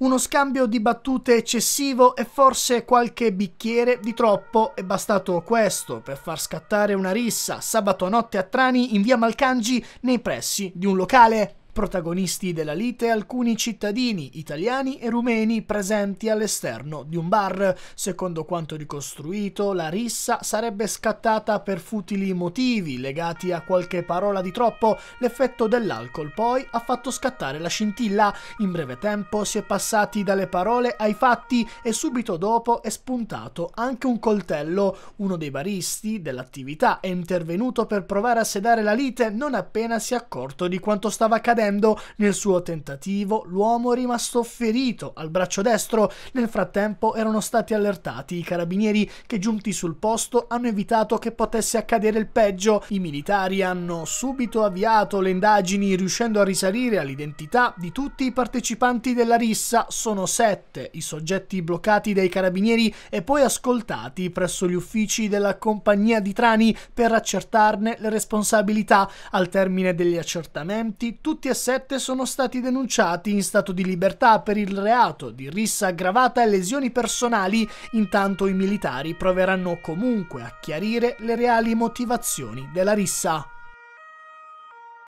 Uno scambio di battute eccessivo e forse qualche bicchiere di troppo è bastato questo per far scattare una rissa sabato notte a Trani in via Malcangi nei pressi di un locale protagonisti della lite alcuni cittadini italiani e rumeni presenti all'esterno di un bar. Secondo quanto ricostruito, la rissa sarebbe scattata per futili motivi legati a qualche parola di troppo. L'effetto dell'alcol poi ha fatto scattare la scintilla. In breve tempo si è passati dalle parole ai fatti e subito dopo è spuntato anche un coltello. Uno dei baristi dell'attività è intervenuto per provare a sedare la lite non appena si è accorto di quanto stava accadendo morendo. Nel suo tentativo l'uomo è rimasto ferito al braccio destro. Nel frattempo erano stati allertati i carabinieri che giunti sul posto hanno evitato che potesse accadere il peggio. I militari hanno subito avviato le indagini riuscendo a risalire all'identità di tutti i partecipanti della rissa. Sono sette i soggetti bloccati dai carabinieri e poi ascoltati presso gli uffici della compagnia di Trani per accertarne le responsabilità. Al termine degli accertamenti tutti 17 sono stati denunciati in stato di libertà per il reato di rissa aggravata e lesioni personali, intanto i militari proveranno comunque a chiarire le reali motivazioni della rissa.